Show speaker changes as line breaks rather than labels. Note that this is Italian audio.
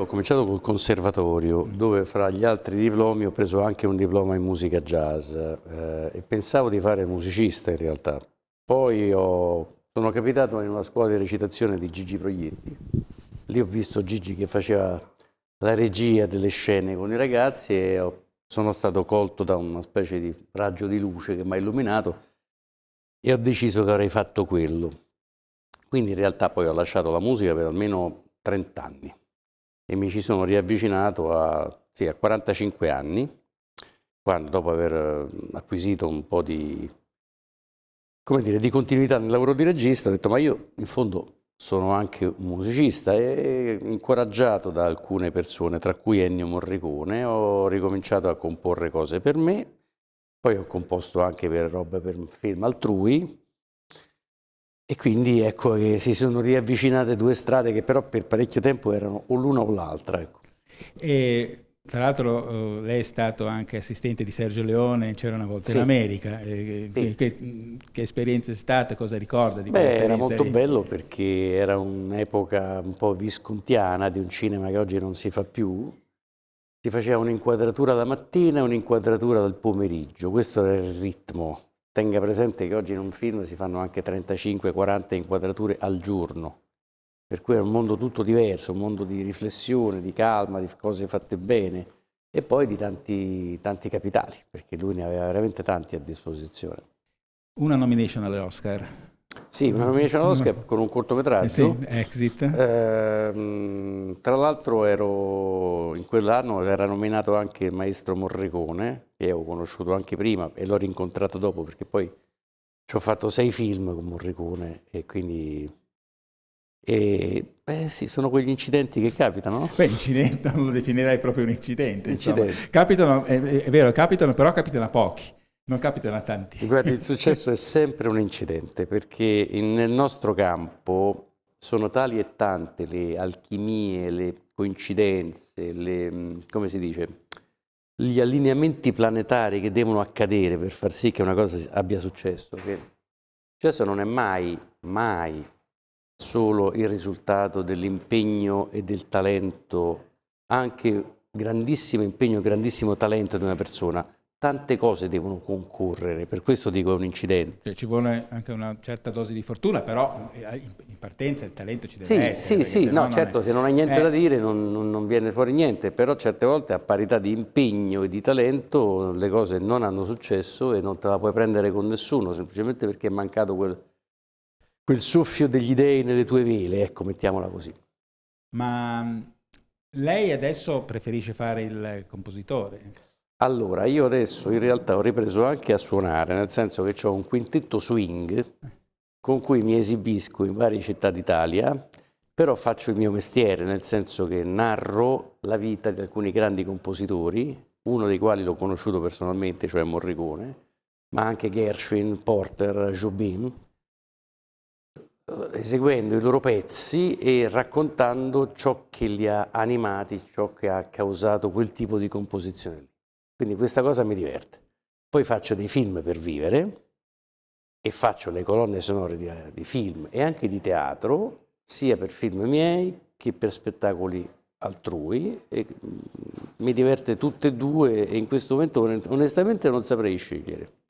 ho cominciato col conservatorio, dove fra gli altri diplomi ho preso anche un diploma in musica jazz eh, e pensavo di fare musicista in realtà. Poi ho, sono capitato in una scuola di recitazione di Gigi Proietti. Lì ho visto Gigi che faceva la regia delle scene con i ragazzi e ho, sono stato colto da una specie di raggio di luce che mi ha illuminato e ho deciso che avrei fatto quello. Quindi in realtà poi ho lasciato la musica per almeno 30 anni e mi ci sono riavvicinato a, sì, a 45 anni, quando, dopo aver eh, acquisito un po' di, dire, di, continuità nel lavoro di regista, ho detto ma io in fondo sono anche un musicista e incoraggiato da alcune persone, tra cui Ennio Morricone, ho ricominciato a comporre cose per me, poi ho composto anche per robe per film altrui, e quindi ecco che si sono riavvicinate due strade che però per parecchio tempo erano o l'una o l'altra. Ecco.
E tra l'altro eh, lei è stato anche assistente di Sergio Leone, c'era una volta sì. in America, eh, sì. che, che, che, esperienza è stata, cosa ricorda di Beh, questa Era molto lì?
bello perché era un'epoca un po' viscontiana di un cinema che oggi non si fa più, si faceva un'inquadratura la mattina e un'inquadratura del pomeriggio, questo era il ritmo Tenga presente che oggi in un film si fanno anche 35-40 inquadrature al giorno, per cui è un mondo tutto diverso, un mondo di riflessione, di calma, di cose fatte bene e poi di tanti, tanti capitali, perché lui ne aveva veramente tanti a disposizione.
Una nomination alle Oscar, sì, una nomination all'Oscar
una... con un eh cortometraggio. Sì, Exit. Eh, tra l'altro ero, in quell'anno era nominato anche il maestro Morricone, che ho conosciuto anche prima e l'ho rincontrato dopo perché poi ci ho fatto sei film con Morricone e quindi... E, beh, sì, sono quegli incidenti che capitano.
Beh, incidente non lo definirei proprio un incidente. incidente. Capitano, è, è vero, capitano, però capitano a pochi. Non capitano a tanti. Guardi, il successo
è sempre un incidente, perché in, nel nostro campo sono tali e tante le alchimie, le coincidenze, le, mm, come si dice, gli allineamenti planetari che devono accadere per far sì che una cosa abbia successo. Che il successo non è mai, mai solo il risultato dell'impegno e del talento, anche grandissimo impegno, grandissimo talento di una persona, tante cose devono concorrere, per questo dico è un incidente.
Cioè, ci vuole anche una certa dose di fortuna, però eh, in partenza il talento ci deve sì, essere. Sì, sì, no, certo, è... se non hai niente eh. da dire
non, non, viene fuori niente, però certe volte a parità di impegno e di talento le cose non hanno successo e non te la puoi prendere con nessuno, semplicemente perché è mancato quel, quel soffio degli dèi nelle tue vele, ecco, mettiamola così.
Ma lei adesso preferisce fare il compositore?
Allora, io adesso in realtà ho ripreso anche a suonare, nel senso che ho un quintetto swing con cui mi esibisco in varie città d'Italia, però faccio il mio mestiere, nel senso che narro la vita di alcuni grandi compositori, uno dei quali l'ho conosciuto personalmente, cioè Morricone, ma anche Gershwin, Porter, Jobin, eseguendo i loro pezzi e raccontando ciò che li ha animati, ciò che ha causato quel tipo di composizione quindi questa cosa mi diverte. Poi faccio dei film per vivere e faccio le colonne sonore di, di film e anche di teatro, sia per film miei che per spettacoli altrui. E mm, mi diverte tutte e due e in questo momento onestamente non saprei scegliere.